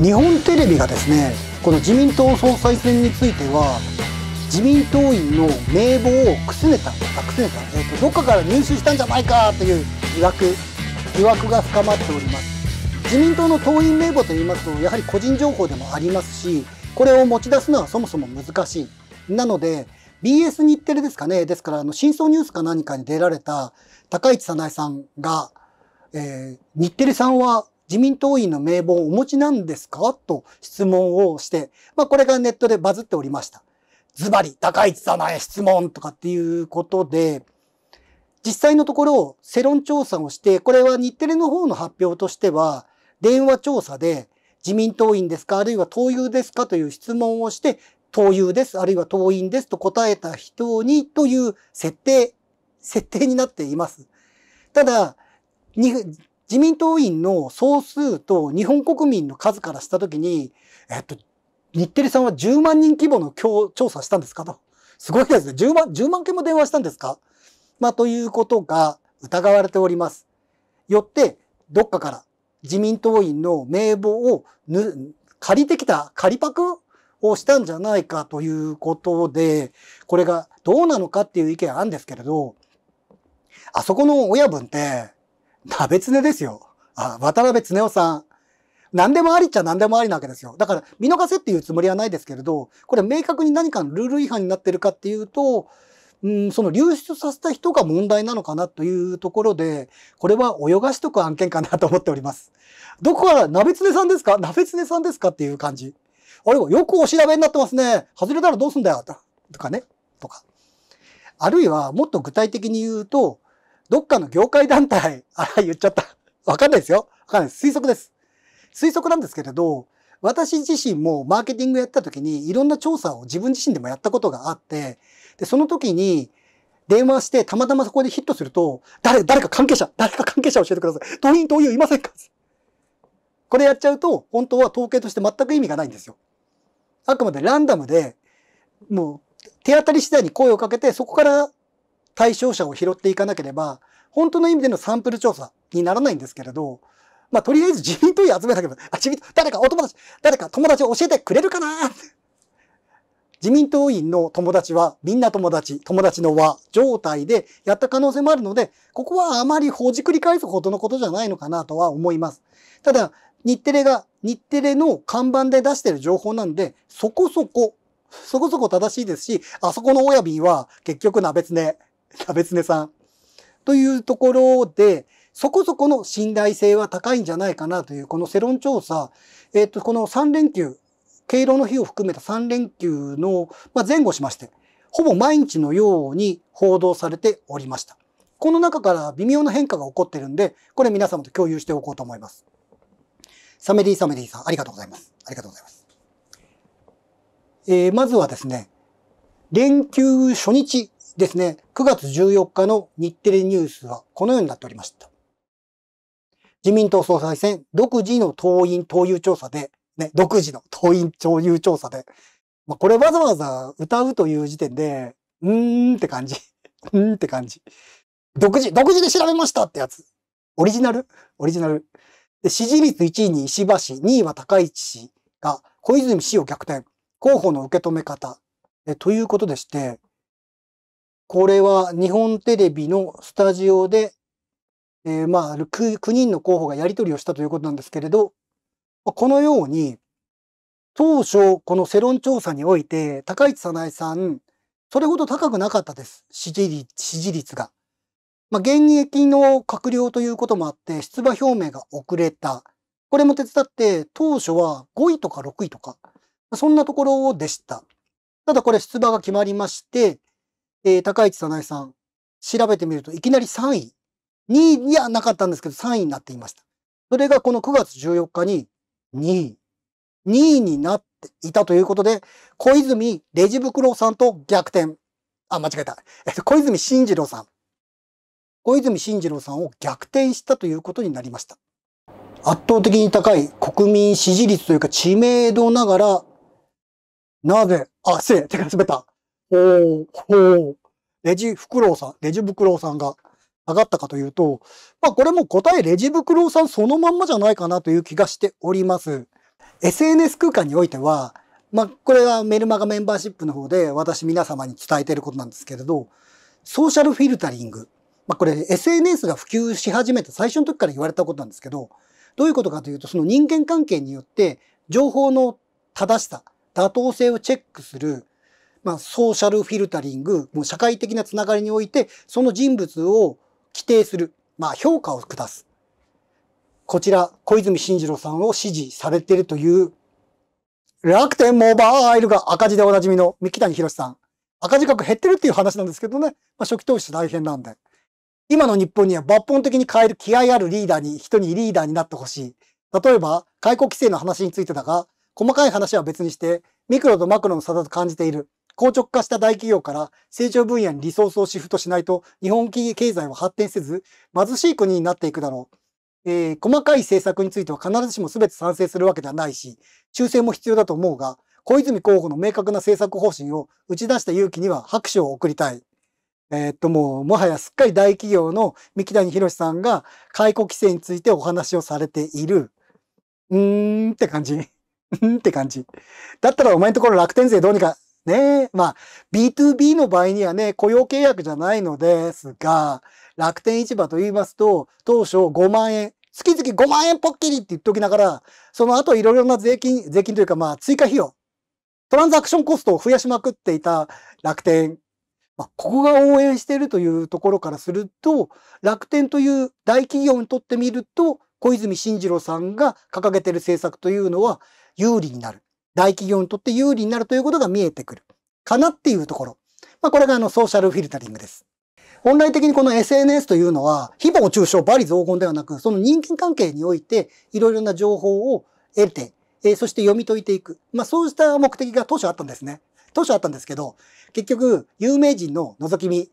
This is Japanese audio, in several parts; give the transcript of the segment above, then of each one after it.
日本テレビがですねこの自民党総裁選については自民党員の名簿をくすねたあくすねた、えー、とどっかから入手したんじゃないかという疑惑疑惑が深まっております自民党の党員名簿といいますとやはり個人情報でもありますしこれを持ち出すのはそもそも難しいなので BS 日テレですかねですからあの真相ニュースか何かに出られた高市早苗さんが、えー、日テレさんは自民党員の名簿をお持ちなんですかと質問をして、まあこれがネットでバズっておりました。ズバリ、高市さんへ質問とかっていうことで、実際のところ世論調査をして、これは日テレの方の発表としては、電話調査で自民党員ですかあるいは党友ですかという質問をして、党友です、あるいは党員ですと答えた人にという設定、設定になっています。ただ、自民党員の総数と日本国民の数からしたときに、えっと、日テレさんは10万人規模の調査したんですかと。すごいですね。10万、10万件も電話したんですかまあ、ということが疑われております。よって、どっかから自民党員の名簿をぬ借りてきた、借パクをしたんじゃないかということで、これがどうなのかっていう意見あるんですけれど、あそこの親分って、鍋つねですよ。あ、渡辺恒夫さん。何でもありっちゃ何でもありなわけですよ。だから見逃せっていうつもりはないですけれど、これ明確に何かのルール違反になってるかっていうと、うん、その流出させた人が問題なのかなというところで、これは泳がしとく案件かなと思っております。どこから、鍋つねさんですか鍋つねさんですかっていう感じ。あれはよくお調べになってますね。外れたらどうすんだよ。とかね。とか。あるいはもっと具体的に言うと、どっかの業界団体、あら、言っちゃった。わかんないですよ。わかんないです。推測です。推測なんですけれど、私自身もマーケティングやった時にいろんな調査を自分自身でもやったことがあって、で、その時に電話してたまたまそこでヒットすると、誰、誰か関係者、誰か関係者教えてください。党員党友いませんかこれやっちゃうと、本当は統計として全く意味がないんですよ。あくまでランダムで、もう手当たり次第に声をかけて、そこから対象者を拾っていかなければ、本当の意味でのサンプル調査にならないんですけれど、まあ、とりあえず自民党員集めたけど、あ、自民党、誰かお友達、誰か友達を教えてくれるかな自民党員の友達はみんな友達、友達の輪状態でやった可能性もあるので、ここはあまりほじくり返すほどのことじゃないのかなとは思います。ただ、日テレが、日テレの看板で出してる情報なんで、そこそこ、そこそこ正しいですし、あそこの親瓶は結局なべつね、なべつねさん。というところで、そこそこの信頼性は高いんじゃないかなという、この世論調査、えっと、この3連休、敬老の日を含めた3連休の前後しまして、ほぼ毎日のように報道されておりました。この中から微妙な変化が起こってるんで、これ皆様と共有しておこうと思います。サメディサメディさん、ありがとうございます。ありがとうございます。えー、まずはですね、連休初日ですね、9月14日の日テレニュースはこのようになっておりました。自民党総裁選、独自の党員党友調査で、ね、独自の党員党友調査で、まあ、これわざわざ歌うという時点で、うーんって感じ。うーんって感じ。独自、独自で調べましたってやつ。オリジナルオリジナル。で、支持率1位に石破氏、2位は高市氏が小泉氏を逆転。候補の受け止め方。えということでして、これは日本テレビのスタジオで、えー、まあ9、9人の候補がやり取りをしたということなんですけれど、このように、当初、この世論調査において、高市早苗さん、それほど高くなかったです。支持率支持率が。まあ、現役の閣僚ということもあって、出馬表明が遅れた。これも手伝って、当初は5位とか6位とか、そんなところでした。ただこれ出馬が決まりまして、えー、高市早苗さん、調べてみるといきなり3位。2位にはなかったんですけど、3位になっていました。それがこの9月14日に2位。2位になっていたということで、小泉レジ袋さんと逆転。あ、間違えた。えっと、小泉慎次郎さん。小泉慎次郎さんを逆転したということになりました。圧倒的に高い国民支持率というか知名度ながら、なぜ、あ、失礼、手が滑った。ほう、ほう、レジ袋さん、レジ袋さんが上がったかというと、まあこれも答えレジ袋さんそのまんまじゃないかなという気がしております。SNS 空間においては、まあこれはメルマガメンバーシップの方で私皆様に伝えていることなんですけれど、ソーシャルフィルタリング。まあこれ SNS が普及し始めて最初の時から言われたことなんですけど、どういうことかというとその人間関係によって情報の正しさ、妥当性をチェックするまあ、ソーシャルフィルタリング、もう社会的なつながりにおいて、その人物を規定する、まあ、評価を下す。こちら、小泉進次郎さんを支持されているという、楽天モバイルが赤字でおなじみの三木谷博さん。赤字額減ってるっていう話なんですけどね、まあ、初期投資大変なんで。今の日本には抜本的に変える気合あるリーダーに、人にリーダーになってほしい。例えば、解雇規制の話についてだが、細かい話は別にして、ミクロとマクロの差だと感じている。硬直化した大企業から成長分野にリソースをシフトしないと日本経済は発展せず貧しい国になっていくだろう。えー、細かい政策については必ずしも全て賛成するわけではないし、修正も必要だと思うが、小泉候補の明確な政策方針を打ち出した勇気には拍手を送りたい。えー、っともう、もはやすっかり大企業の三木谷博さんが解雇規制についてお話をされている。うーんって感じ。うんって感じ。だったらお前のところ楽天税どうにかね。まあ、B2B の場合にはね、雇用契約じゃないのですが、楽天市場と言いますと、当初5万円、月々5万円ポッキリって言っときながら、その後いろいろな税金、税金というかまあ追加費用、トランザクションコストを増やしまくっていた楽天。まあ、ここが応援しているというところからすると、楽天という大企業にとってみると、小泉進次郎さんが掲げている政策というのは有利になる。大企業にとって有利になるということが見えてくるかなっていうところ。まあ、これがあのソーシャルフィルタリングです。本来的にこの SNS というのは、誹謗中傷、罵詈雑言ではなく、その人間関係において、いろいろな情報を得て、えー、そして読み解いていく。まあ、そうした目的が当初あったんですね。当初あったんですけど、結局、有名人の覗き見、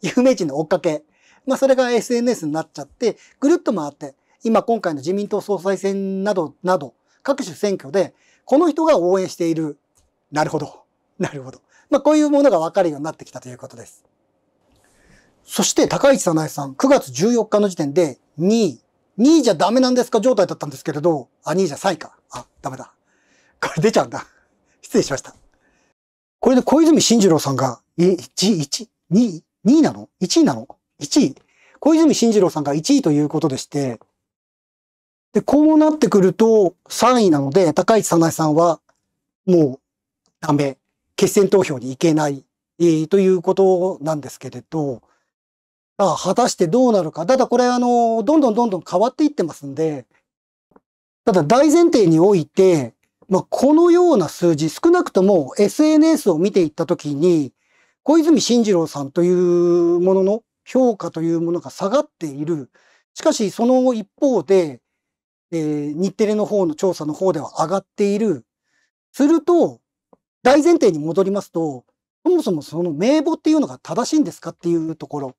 有名人の追っかけ、まあ、それが SNS になっちゃって、ぐるっと回って、今今回の自民党総裁選など、など、各種選挙で、この人が応援している。なるほど。なるほど。まあ、こういうものがわかるようになってきたということです。そして、高市早苗さん、9月14日の時点で2位。2位じゃダメなんですか状態だったんですけれど、あ、2位じゃ3位か。あ、ダメだ。これ出ちゃうんだ。失礼しました。これで小泉進次郎さんが、え、1位、1位、2位、2位なの ?1 位なの ?1 位。小泉進次郎さんが1位ということでして、で、こうなってくると、3位なので、高市早苗さんは、もう、ダメ。決選投票に行けない、えー、ということなんですけれど、あ果たしてどうなるか。ただこれ、あの、どんどんどんどん変わっていってますんで、ただ大前提において、まあ、このような数字、少なくとも SNS を見ていったときに、小泉進次郎さんというものの評価というものが下がっている。しかし、その一方で、えー、日テレの方の調査の方では上がっている。すると、大前提に戻りますと、そもそもその名簿っていうのが正しいんですかっていうところ。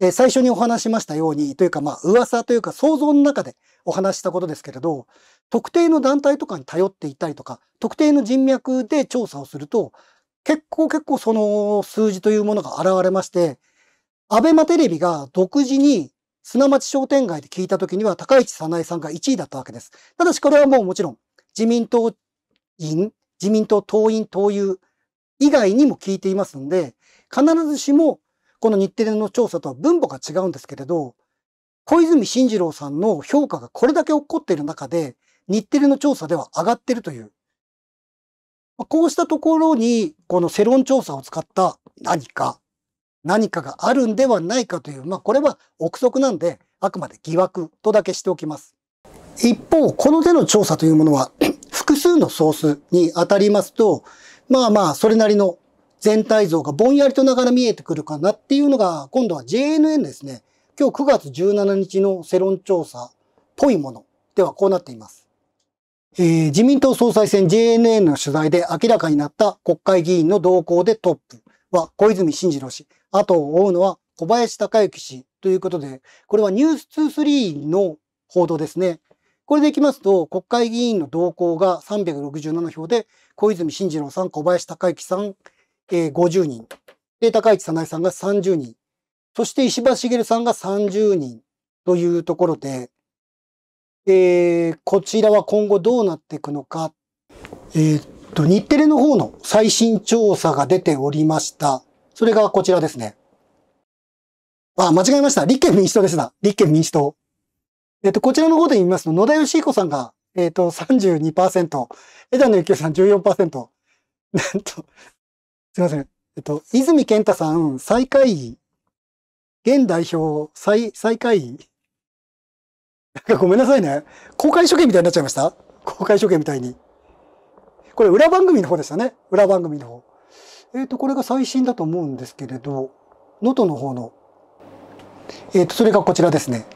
えー、最初にお話しましたように、というかまあ噂というか想像の中でお話したことですけれど、特定の団体とかに頼っていたりとか、特定の人脈で調査をすると、結構結構その数字というものが現れまして、アベマテレビが独自に砂町商店街で聞いた時には高市早苗さんが1位だったわけです。ただしこれはもうもちろん自民党員、自民党党員、党友以外にも聞いていますので、必ずしもこの日テレの調査とは分母が違うんですけれど、小泉進次郎さんの評価がこれだけ起こっている中で、日テレの調査では上がっているという。こうしたところに、この世論調査を使った何か何かがあるんではないかという、まあ、これは憶測なんで、あくまで疑惑とだけしておきます。一方、この手の調査というものは、複数のソースに当たりますと、まあまあ、それなりの全体像がぼんやりとながら見えてくるかなっていうのが、今度は JNN ですね。今日9月17日の世論調査っぽいものではこうなっています。えー、自民党総裁選 JNN の取材で明らかになった国会議員の動向でトップは小泉進次郎氏。後を追うのは小林隆之氏ということで、これはニュース23の報道ですね。これでいきますと、国会議員の動向が367票で、小泉進次郎さん、小林隆之さん、えー、50人。で、高市早苗さんが30人。そして石破茂さんが30人というところで、えー、こちらは今後どうなっていくのか。えー、っと、日テレの方の最新調査が出ておりました。それがこちらですね。あ、間違えました。立憲民主党ですな。立憲民主党。えっ、と、こちらの方で言いますと、野田義彦さんが、えっ、ー、と、32%、枝野幸さん14%、なんと、すいません。えっと、泉健太さん、最下位、現代表、最、最下位。なんかごめんなさいね。公開処刑みたいになっちゃいました公開処刑みたいに。これ裏番組の方でしたね。裏番組の方。えっ、ー、と、これが最新だと思うんですけれど、能登の方の、えっ、ー、と、それがこちらですね。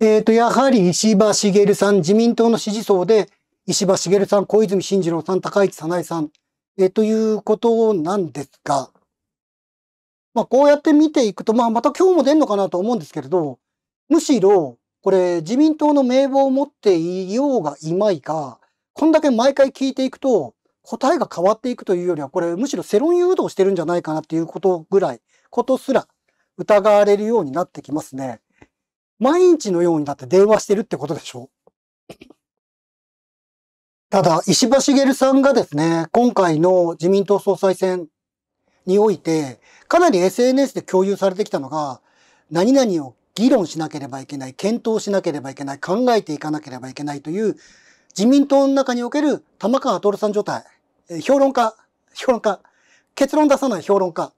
えっ、ー、と、やはり石破茂さん、自民党の支持層で、石破茂さん、小泉進次郎さん、高市早苗さん、えということなんですが、まあ、こうやって見ていくと、まあ、また今日も出るのかなと思うんですけれど、むしろ、これ、自民党の名簿を持っていようがいまいか、こんだけ毎回聞いていくと、答えが変わっていくというよりは、これむしろ世論誘導してるんじゃないかなっていうことぐらい、ことすら疑われるようになってきますね。毎日のようになって電話してるってことでしょただ、石破茂さんがですね、今回の自民党総裁選において、かなり SNS で共有されてきたのが、何々を議論しなければいけない、検討しなければいけない、考えていかなければいけないという、自民党の中における玉川徹さん状態。評論家、評論家、結論出さない評論家、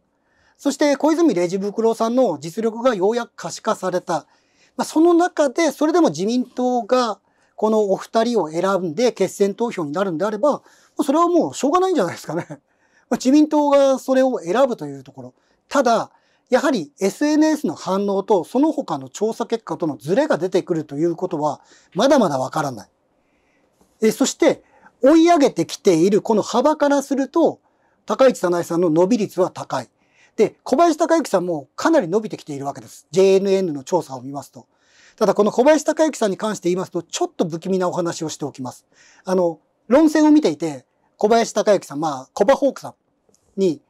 そして小泉礼二袋さんの実力がようやく可視化された。まあ、その中で、それでも自民党がこのお二人を選んで決選投票になるんであれば、それはもうしょうがないんじゃないですかね。ま自民党がそれを選ぶというところ。ただ、やはり SNS の反応とその他の調査結果とのズレが出てくるということは、まだまだわからない。えそして、追い上げてきているこの幅からすると、高市早苗さんの伸び率は高い。で、小林孝之さんもかなり伸びてきているわけです。JNN の調査を見ますと。ただこの小林孝之さんに関して言いますと、ちょっと不気味なお話をしておきます。あの、論戦を見ていて、小林孝之さん、まあ、コバホークさんに、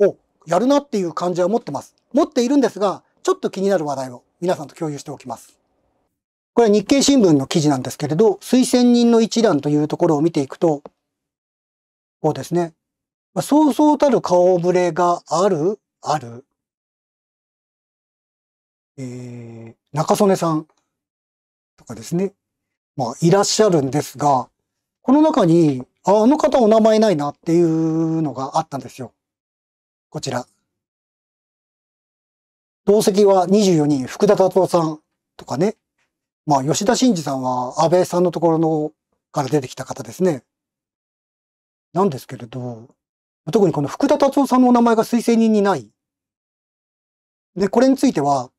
をやるなっていう感じは持ってます。持っているんですが、ちょっと気になる話題を皆さんと共有しておきます。これは日経新聞の記事なんですけれど、推薦人の一覧というところを見ていくと、こうですね。まそうそうたる顔ぶれがある、ある。えー、中曽根さんとかですね。まあ、いらっしゃるんですが、この中に、ああの方お名前ないなっていうのがあったんですよ。こちら。同席は24人、福田達夫さんとかね。まあ、吉田真二さんは安倍さんのところのから出てきた方ですね。なんですけれど、特にこの福田達夫さんのお名前が推薦人にない。で、これについては、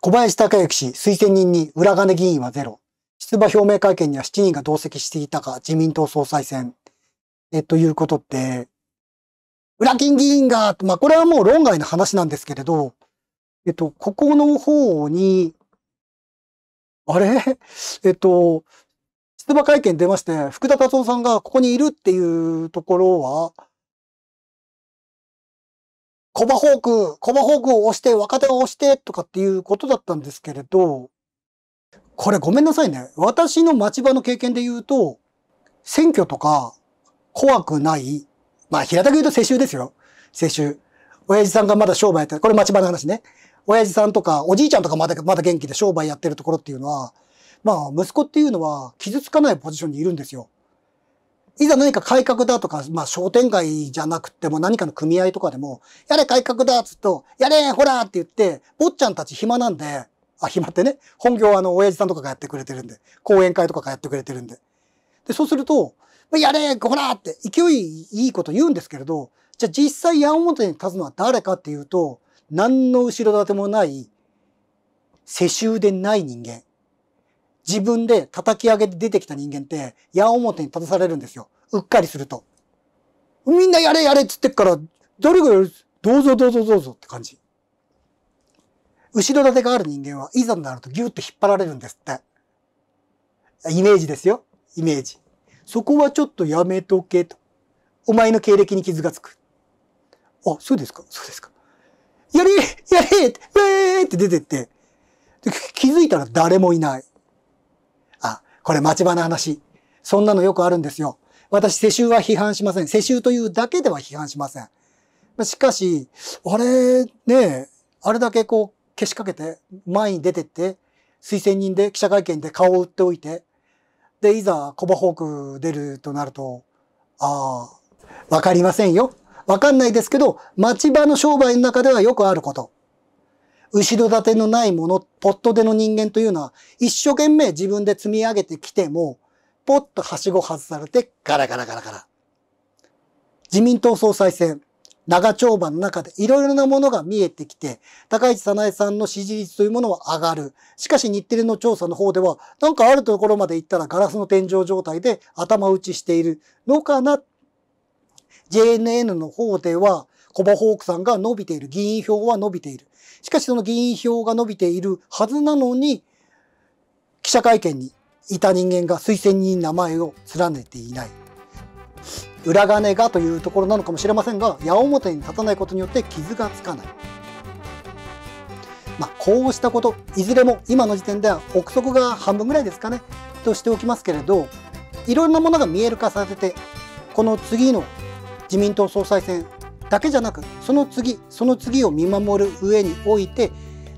小林隆之氏推薦人に裏金議員はゼロ。出馬表明会見には7人が同席していたが自民党総裁選。え、ということって、裏金議員が、まあこれはもう論外の話なんですけれど、えっと、ここの方に、あれ えっと、出馬会見出まして、福田達夫さんがここにいるっていうところは、コバホーク、コバホークを押して、若手を押して、とかっていうことだったんですけれど、これごめんなさいね。私の町場の経験で言うと、選挙とか怖くない、まあ平たく言うと世襲ですよ。世襲。親父さんがまだ商売やってる。これ町場の話ね。親父さんとか、おじいちゃんとかまだ、まだ元気で商売やってるところっていうのは、まあ、息子っていうのは傷つかないポジションにいるんですよ。いざ何か改革だとか、まあ商店街じゃなくても何かの組合とかでも、やれ改革だっつと、やれほらって言って、坊ちゃんたち暇なんで、あ、暇ってね、本業はあの、親父さんとかがやってくれてるんで、講演会とかがやってくれてるんで。で、そうすると、やれほらって勢いいいこと言うんですけれど、じゃあ実際矢面に立つのは誰かっていうと、何の後ろ盾もない世襲でない人間。自分で叩き上げて出てきた人間って、矢面に立たされるんですよ。うっかりすると。みんなやれやれっつってっから、誰がやるどうぞどうぞどうぞって感じ。後ろ盾がある人間はいざになるとギュッと引っ張られるんですって。イメージですよ。イメージ。そこはちょっとやめとけと。お前の経歴に傷がつく。あ、そうですかそうですか。やれやれええって出てって、気づいたら誰もいない。あ、これ町場の話。そんなのよくあるんですよ。私、世襲は批判しません。世襲というだけでは批判しません。しかし、あれ、ねあれだけこう、けしかけて、前に出てって、推薦人で記者会見で顔を売っておいて、で、いざ、コバホーク出るとなると、ああ、わかりませんよ。わかんないですけど、町場の商売の中ではよくあること。後ろ盾のないもの、ポットでの人間というのは、一生懸命自分で積み上げてきても、ポッとはしご外されて、ガラガラガラガラ。自民党総裁選、長丁場の中でいろいろなものが見えてきて、高市早苗さんの支持率というものは上がる。しかし日テレの調査の方では、なんかあるところまで行ったらガラスの天井状態で頭打ちしているのかな JNN の方では、コバホークさんが伸びている。議員票は伸びている。しかしその議員票が伸びているはずなのに、記者会見にいた人間が推薦人名前を連ねていない。裏金がというところなのかもしれませんが、矢面に立たないことによって傷がつかない。まあ、こうしたこと、いずれも今の時点では憶測が半分ぐらいですかね、としておきますけれど、いろんなものが見える化させて、この次の自民党総裁選だけじゃなくその次その次を見守る上において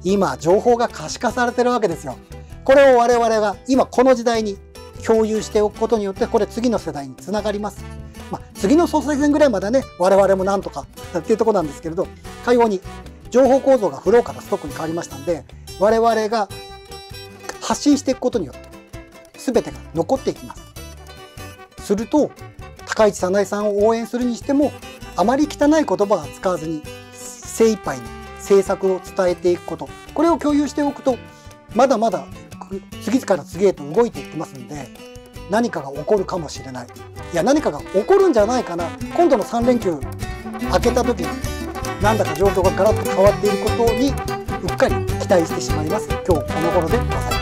今情報が可視化されてるわけですよ。これを我々が今この時代に共有しておくことによってこれ次の世代につながります。まあ、次の総裁選ぐらいまでね我々もなんとか っていうとこなんですけれど会よに情報構造がフローからストックに変わりましたんで我々が発信していくことによって全てが残っていきます。すると高市早苗さんを応援するにしてもあまり汚い言葉は使わずに精一杯に政策を伝えていくことこれを共有しておくとまだまだ次から次へと動いていきますので何かが起こるかもしれないいや何かが起こるんじゃないかな今度の3連休明けた時になんだか状況がガラッと変わっていることにうっかり期待してしまいます今日この頃でございます